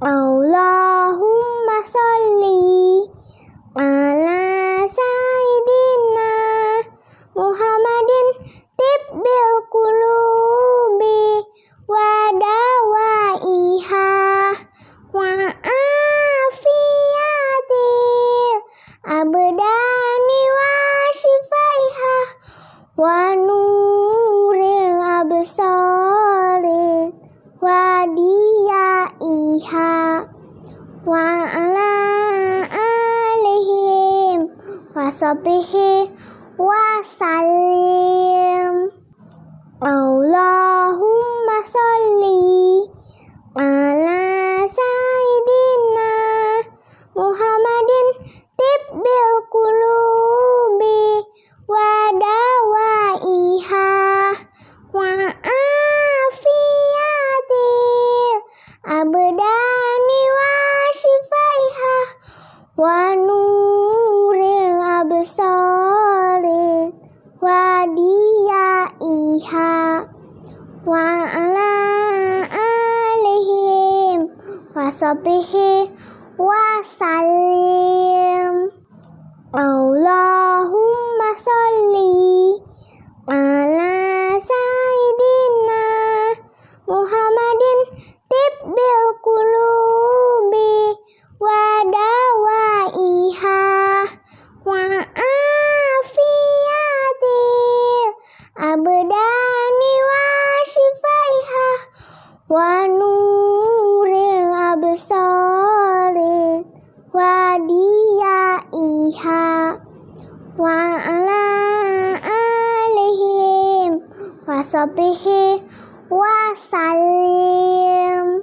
Allahumma sholli ala sayyidina Muhammadin tibbil kulubi wa dawaiha wa afiyatil abdani wa shifaiha wa nur wa ala alihim wa sobihi wa salim Allahumma salli ala sayyidina Muhammadin tibbil kulub wa nuril absarin wa diyaiha wa ala alihim wa sobihi wa salim بها وعلى آلهم وصحبه وسلم